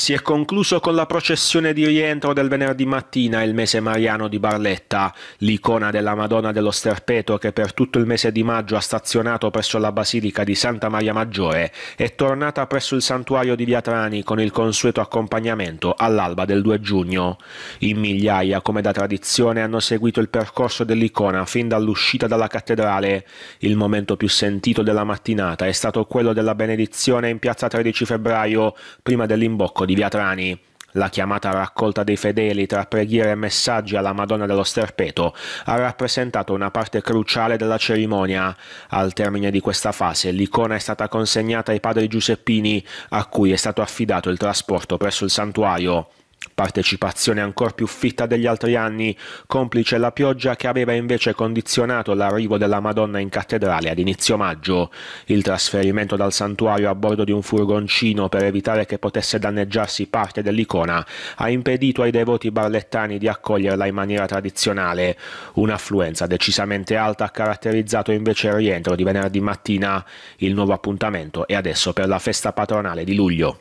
Si è concluso con la processione di rientro del venerdì mattina il mese mariano di Barletta, l'icona della Madonna dello Sterpeto che per tutto il mese di maggio ha stazionato presso la Basilica di Santa Maria Maggiore, è tornata presso il santuario di Viatrani con il consueto accompagnamento all'alba del 2 giugno. In migliaia, come da tradizione, hanno seguito il percorso dell'icona fin dall'uscita dalla cattedrale. Il momento più sentito della mattinata è stato quello della benedizione in piazza 13 febbraio, prima dell'imbocco di Trani. la chiamata raccolta dei fedeli tra preghiere e messaggi alla Madonna dello Sterpeto ha rappresentato una parte cruciale della cerimonia. Al termine di questa fase l'icona è stata consegnata ai padri giuseppini a cui è stato affidato il trasporto presso il santuario. Partecipazione ancora più fitta degli altri anni, complice la pioggia che aveva invece condizionato l'arrivo della Madonna in cattedrale ad inizio maggio. Il trasferimento dal santuario a bordo di un furgoncino per evitare che potesse danneggiarsi parte dell'icona ha impedito ai devoti barlettani di accoglierla in maniera tradizionale. Un'affluenza decisamente alta ha caratterizzato invece il rientro di venerdì mattina. Il nuovo appuntamento è adesso per la festa patronale di luglio.